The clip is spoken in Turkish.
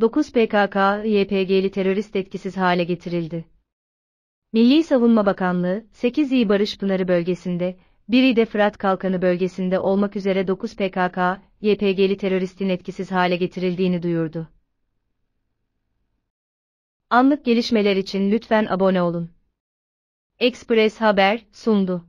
9 PKK-YPG'li terörist etkisiz hale getirildi. Milli Savunma Bakanlığı, 8 İyi Barış Pınarı bölgesinde, 1 de Fırat Kalkanı bölgesinde olmak üzere 9 PKK-YPG'li teröristin etkisiz hale getirildiğini duyurdu. Anlık gelişmeler için lütfen abone olun. Express Haber sundu.